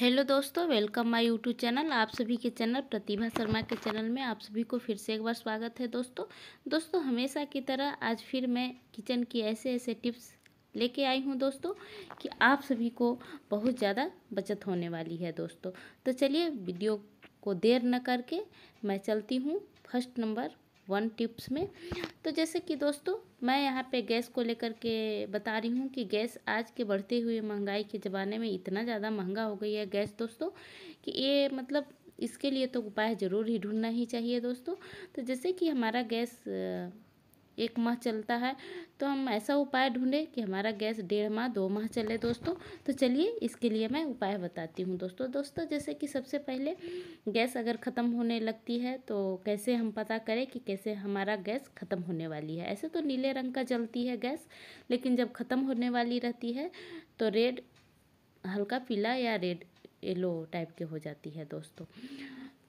hello दोस्तों welcome my YouTube channel आप सभी के चैनल प्रतिभा शर्मा के चैनल में आप सभी को फिर से एक बार स्वागत है दोस्तों दोस्तों हमेशा की तरह आज फिर मैं किचन की ऐसे ऐसे टिप्स लेके आई हूँ दोस्तों कि आप सभी को बहुत ज़्यादा बचत होने वाली है दोस्तों तो चलिए वीडियो को देर न करके मैं चलती हूँ फर्स्ट नंबर वन टिप्स में तो जैसे कि दोस्तों मैं यहाँ पे गैस को लेकर के बता रही हूँ कि गैस आज के बढ़ते हुए महंगाई के ज़माने में इतना ज़्यादा महंगा हो गई है गैस दोस्तों कि ये मतलब इसके लिए तो उपाय ज़रूर ही ढूंढना ही चाहिए दोस्तों तो जैसे कि हमारा गैस एक माह चलता है तो हम ऐसा उपाय ढूंढें कि हमारा गैस डेढ़ माह दो माह चले दोस्तों तो चलिए इसके लिए मैं उपाय बताती हूँ दोस्तों दोस्तों जैसे कि सबसे पहले गैस अगर ख़त्म होने लगती है तो कैसे हम पता करें कि कैसे हमारा गैस ख़त्म होने वाली है ऐसे तो नीले रंग का जलती है गैस लेकिन जब ख़त्म होने वाली रहती है तो रेड हल्का पीला या रेड येलो टाइप के हो जाती है दोस्तों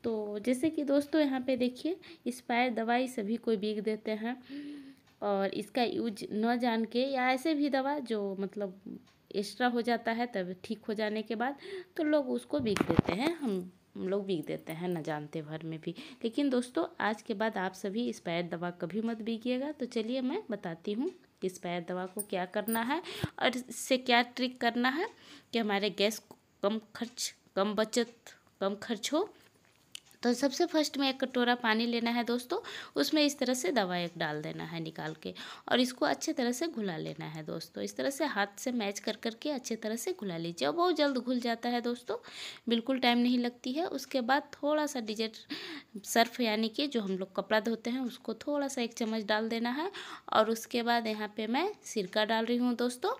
तो जैसे कि दोस्तों यहाँ पे देखिए इस दवाई सभी कोई बीग देते हैं और इसका यूज न जान के या ऐसे भी दवा जो मतलब एक्स्ट्रा हो जाता है तब ठीक हो जाने के बाद तो लोग उसको बिक देते हैं हम हम लोग बिक देते हैं ना जानते भर में भी लेकिन दोस्तों आज के बाद आप सभी एक्सपायर दवा कभी मत बिकिएगा तो चलिए मैं बताती हूँ एक्सपायर दवा को क्या करना है और इससे क्या ट्रिक करना है कि हमारे गैस कम खर्च कम बचत कम खर्च हो तो सबसे फर्स्ट में एक कटोरा पानी लेना है दोस्तों उसमें इस तरह से दवा एक डाल देना है निकाल के और इसको अच्छे तरह से घुला लेना है दोस्तों इस तरह से हाथ से मैच कर करके अच्छे तरह से घुला लीजिए और बहुत जल्द घुल जाता है दोस्तों बिल्कुल टाइम नहीं लगती है उसके बाद थोड़ा सा डिजर्ट सर्फ यानी कि जो हम लोग कपड़ा धोते हैं उसको थोड़ा सा एक चम्मच डाल देना है और उसके बाद यहाँ पर मैं सिरका डाल रही हूँ दोस्तों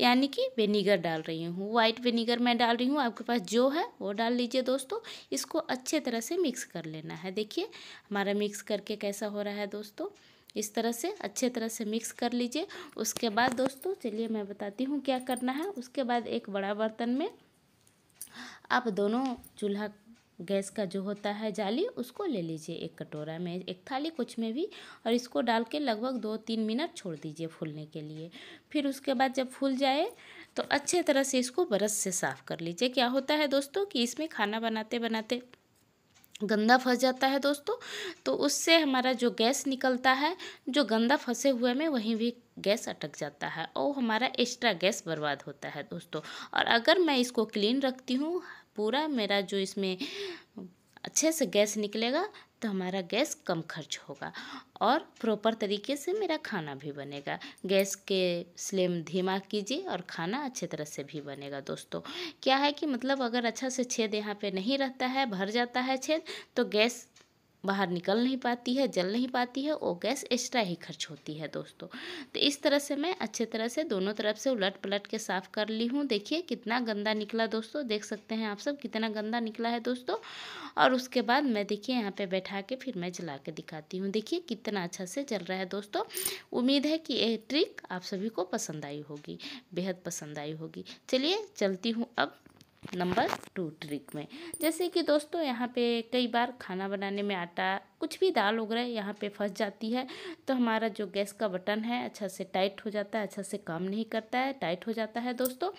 यानी कि विनीगर डाल रही हूँ वाइट विनीगर मैं डाल रही हूँ आपके पास जो है वो डाल लीजिए दोस्तों इसको अच्छे तरह से मिक्स कर लेना है देखिए हमारा मिक्स करके कैसा हो रहा है दोस्तों इस तरह से अच्छे तरह से मिक्स कर लीजिए उसके बाद दोस्तों चलिए मैं बताती हूँ क्या करना है उसके बाद एक बड़ा बर्तन में आप दोनों चूल्हा गैस का जो होता है जाली उसको ले लीजिए एक कटोरा में एक थाली कुछ में भी और इसको डाल के लगभग दो तीन मिनट छोड़ दीजिए फूलने के लिए फिर उसके बाद जब फूल जाए तो अच्छे तरह से इसको बरस से साफ़ कर लीजिए क्या होता है दोस्तों कि इसमें खाना बनाते बनाते गंदा फंस जाता है दोस्तों तो उससे हमारा जो गैस निकलता है जो गंदा फंसे हुए में वहीं भी गैस अटक जाता है और हमारा एक्स्ट्रा गैस बर्बाद होता है दोस्तों और अगर मैं इसको क्लीन रखती हूँ पूरा मेरा जो इसमें अच्छे से गैस निकलेगा तो हमारा गैस कम खर्च होगा और प्रॉपर तरीके से मेरा खाना भी बनेगा गैस के स्लेम धीमा कीजिए और खाना अच्छे तरह से भी बनेगा दोस्तों क्या है कि मतलब अगर अच्छा से छेद यहाँ पे नहीं रहता है भर जाता है छेद तो गैस बाहर निकल नहीं पाती है जल नहीं पाती है और गैस एक्स्ट्रा ही खर्च होती है दोस्तों तो इस तरह से मैं अच्छे तरह से दोनों तरफ से उलट पलट के साफ़ कर ली हूँ देखिए कितना गंदा निकला दोस्तों देख सकते हैं आप सब कितना गंदा निकला है दोस्तों और उसके बाद मैं देखिए यहाँ पे बैठा के फिर मैं जला के दिखाती हूँ देखिए कितना अच्छा से जल रहा है दोस्तों उम्मीद है कि ये ट्रिक आप सभी को पसंद आई होगी बेहद पसंद आई होगी चलिए चलती हूँ अब नंबर टू ट्रिक में जैसे कि दोस्तों यहाँ पे कई बार खाना बनाने में आटा कुछ भी दाल वगैरह यहाँ पे फंस जाती है तो हमारा जो गैस का बटन है अच्छा से टाइट हो जाता है अच्छा से काम नहीं करता है टाइट हो जाता है दोस्तों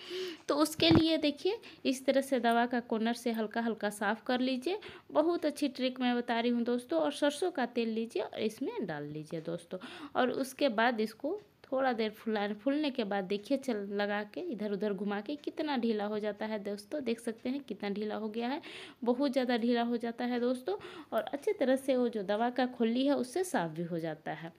तो उसके लिए देखिए इस तरह से दवा का कॉर्नर से हल्का हल्का साफ़ कर लीजिए बहुत अच्छी ट्रिक मैं बता रही हूँ दोस्तों और सरसों का तेल लीजिए और इसमें डाल लीजिए दोस्तों और उसके बाद इसको थोड़ा देर फुला फूलने के बाद देखिए चल लगा के इधर उधर घुमा के कितना ढीला हो जाता है दोस्तों देख सकते हैं कितना ढीला हो गया है बहुत ज़्यादा ढीला हो जाता है दोस्तों और अच्छी तरह से वो जो दवा का खुली है उससे साफ भी हो जाता है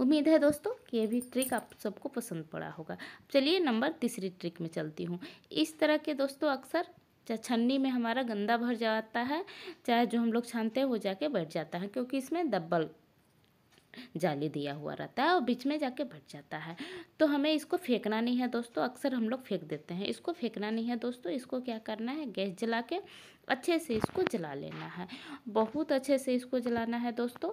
उम्मीद है दोस्तों कि ये भी ट्रिक आप सबको पसंद पड़ा होगा चलिए नंबर तीसरी ट्रिक में चलती हूँ इस तरह के दोस्तों अक्सर चाहे छन्नी में हमारा गंदा भर जाता है चाहे जो हम लोग छानते हैं वो जाके बैठ जाता है क्योंकि इसमें दब्बल जाली दिया हुआ रहता है और बीच में जाके बट जाता है तो हमें इसको फेंकना नहीं है दोस्तों अक्सर हम लोग फेंक देते हैं इसको फेंकना नहीं है दोस्तों इसको क्या करना है गैस जला के अच्छे से इसको जला लेना है बहुत अच्छे से इसको जलाना है दोस्तों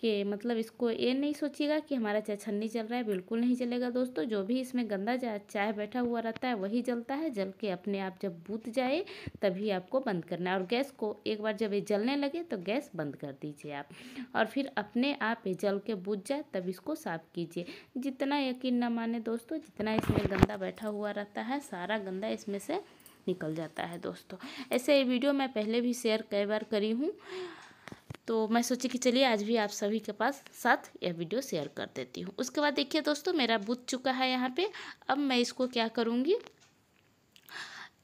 कि मतलब इसको ये नहीं सोचिएगा कि हमारा चाय छन्नी जल रहा है बिल्कुल नहीं जलेगा दोस्तों जो भी इसमें गंदा चाय बैठा हुआ रहता है वही जलता है जल के अपने आप जब बूत जाए तभी आपको बंद करना है और गैस को एक बार जब ये जलने लगे तो गैस बंद कर दीजिए आप और फिर अपने आप ये जल के बूझ जाए तब इसको साफ कीजिए जितना यकीन ना माने दोस्तों जितना इसमें गंदा बैठा हुआ रहता है सारा गंदा इसमें से निकल जाता है दोस्तों ऐसे वीडियो मैं पहले भी शेयर कई बार करी हूँ तो मैं सोची कि चलिए आज भी आप सभी के पास साथ यह वीडियो शेयर कर देती हूँ उसके बाद देखिए दोस्तों मेरा बुझ चुका है यहाँ पे अब मैं इसको क्या करूँगी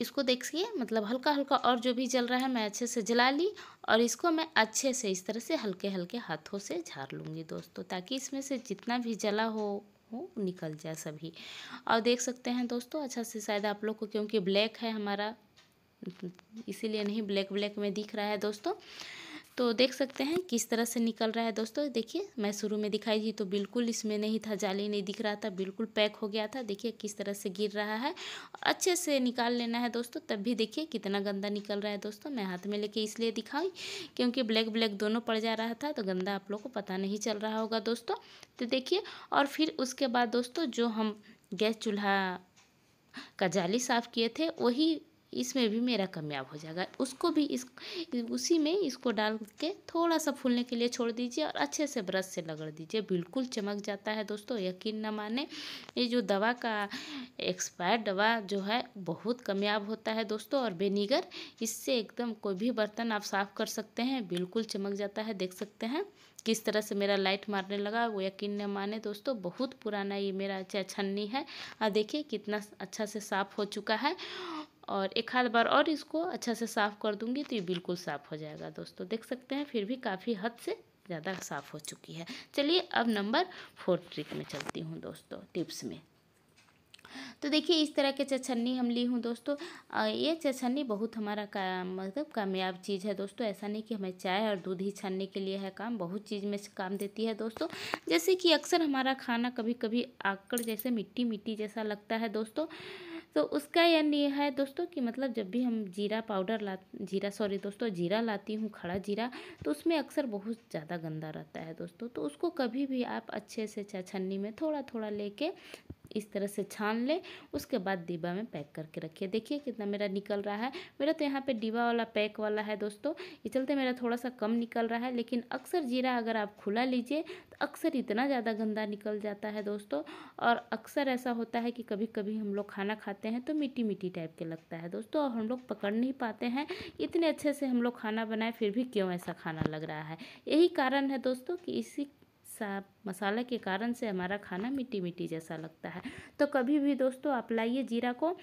इसको देखिए मतलब हल्का हल्का और जो भी जल रहा है मैं अच्छे से जला ली और इसको मैं अच्छे से इस तरह से हल्के हल्के हाथों से झाड़ लूँगी दोस्तों ताकि इसमें से जितना भी जला हो वो निकल जाए सभी और देख सकते हैं दोस्तों अच्छा से शायद आप लोग को क्योंकि ब्लैक है हमारा इसीलिए नहीं ब्लैक ब्लैक में दिख रहा है दोस्तों तो देख सकते हैं किस तरह से निकल रहा है दोस्तों देखिए मैं शुरू में दिखाई थी तो बिल्कुल इसमें नहीं था जाली नहीं दिख रहा था बिल्कुल पैक हो गया था देखिए किस तरह से गिर रहा है अच्छे से निकाल लेना है दोस्तों तब भी देखिए कितना गंदा निकल रहा है दोस्तों मैं हाथ में लेके इसलिए दिखाई क्योंकि ब्लैक ब्लैक दोनों पड़ जा रहा था तो गंदा आप लोग को पता नहीं चल रहा होगा दोस्तों तो देखिए और फिर उसके बाद दोस्तों जो हम गैस चूल्हा का जाली साफ़ किए थे वही इसमें भी मेरा कमयाब हो जाएगा उसको भी इस उसी में इसको डाल के थोड़ा सा फूलने के लिए छोड़ दीजिए और अच्छे से ब्रश से लगड़ दीजिए बिल्कुल चमक जाता है दोस्तों यकीन न माने ये जो दवा का एक्सपायर्ड दवा जो है बहुत कमयाब होता है दोस्तों और बेनीगर इससे एकदम कोई भी बर्तन आप साफ़ कर सकते हैं बिल्कुल चमक जाता है देख सकते हैं किस तरह से मेरा लाइट मारने लगा वो यकीन न माने दोस्तों बहुत पुराना ये मेरा अच्छा छन्नी है और देखिए कितना अच्छा से साफ़ हो चुका है और एक आध बार और इसको अच्छा से साफ़ कर दूंगी तो ये बिल्कुल साफ़ हो जाएगा दोस्तों देख सकते हैं फिर भी काफ़ी हद से ज़्यादा साफ़ हो चुकी है चलिए अब नंबर फोर ट्रिक में चलती हूँ दोस्तों टिप्स में तो देखिए इस तरह के चछन्नी हम ली हूँ दोस्तों ये चछन्नी बहुत हमारा का, मतलब कामयाब चीज़ है दोस्तों ऐसा नहीं कि हमें चाय और दूध ही छानने के लिए है काम बहुत चीज़ में काम देती है दोस्तों जैसे कि अक्सर हमारा खाना कभी कभी आकड़ जैसे मिट्टी मिट्टी जैसा लगता है दोस्तों तो उसका यह है दोस्तों कि मतलब जब भी हम जीरा पाउडर ला जीरा सॉरी दोस्तों जीरा लाती हूँ खड़ा जीरा तो उसमें अक्सर बहुत ज़्यादा गंदा रहता है दोस्तों तो उसको कभी भी आप अच्छे से छन्नी में थोड़ा थोड़ा लेके इस तरह से छान लें उसके बाद डिब्बा में पैक करके रखिए देखिए कितना मेरा निकल रहा है मेरा तो यहाँ पे डिब्बा वाला पैक वाला है दोस्तों ये चलते मेरा थोड़ा सा कम निकल रहा है लेकिन अक्सर जीरा अगर आप खुला लीजिए तो अक्सर इतना ज़्यादा गंदा निकल जाता है दोस्तों और अक्सर ऐसा होता है कि कभी कभी हम लोग खाना खाते हैं तो मिट्टी मिट्टी टाइप के लगता है दोस्तों और हम लोग पकड़ नहीं पाते हैं इतने अच्छे से हम लोग खाना बनाए फिर भी क्यों ऐसा खाना लग रहा है यही कारण है दोस्तों कि इसी सा मसाला के कारण से हमारा खाना मिट्टी मिट्टी जैसा लगता है तो कभी भी दोस्तों आप लाइए जीरा को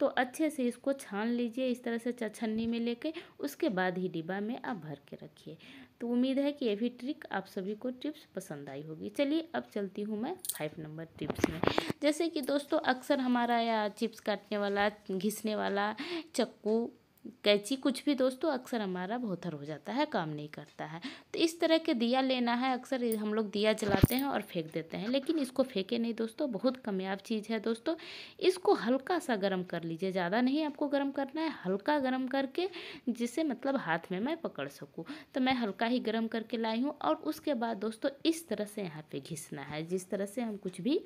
तो अच्छे से इसको छान लीजिए इस तरह से चछन्नी में लेके उसके बाद ही डिब्बा में आप भर के रखिए तो उम्मीद है कि ये भी ट्रिक आप सभी को टिप्स पसंद आई होगी चलिए अब चलती हूँ मैं फाइव नंबर टिप्स में जैसे कि दोस्तों अक्सर हमारा या चिप्स काटने वाला घिसने वाला चक्कू कैची कुछ भी दोस्तों अक्सर हमारा बोथर हो जाता है काम नहीं करता है तो इस तरह के दिया लेना है अक्सर हम लोग दिया जलाते हैं और फेंक देते हैं लेकिन इसको फेंके नहीं दोस्तों बहुत कमयाब चीज़ है दोस्तों इसको हल्का सा गर्म कर लीजिए ज़्यादा नहीं आपको गर्म करना है हल्का गर्म करके जिसे मतलब हाथ में मैं पकड़ सकूँ तो मैं हल्का ही गर्म करके लाई हूँ और उसके बाद दोस्तों इस तरह से यहाँ पर घिसना है जिस तरह से हम कुछ भी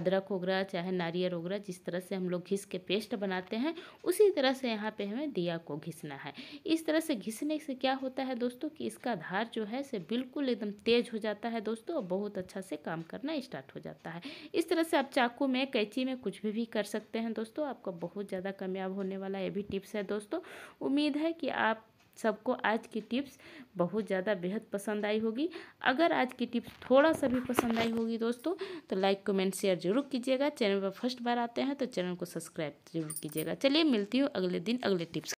अदरक हो गया चाहे नारियल हो गया जिस तरह से हम लोग घिस के पेस्ट बनाते हैं उसी तरह से यहाँ पर हमें दिया पहिया को घिसना है इस तरह से घिसने से क्या होता है दोस्तों कि इसका धार जो है से बिल्कुल एकदम तेज हो जाता है दोस्तों और बहुत अच्छा से काम करना स्टार्ट हो जाता है इस तरह से आप चाकू में कैंची में कुछ भी भी कर सकते हैं दोस्तों आपका बहुत ज़्यादा कामयाब होने वाला ये भी टिप्स है दोस्तों उम्मीद है कि आप सबको आज की टिप्स बहुत ज़्यादा बेहद पसंद आई होगी अगर आज की टिप्स थोड़ा सा भी पसंद आई होगी दोस्तों तो लाइक कमेंट शेयर जरूर कीजिएगा चैनल पर फर्स्ट बार आते हैं तो चैनल को सब्सक्राइब जरूर कीजिएगा चलिए मिलती हूँ अगले दिन अगले टिप्स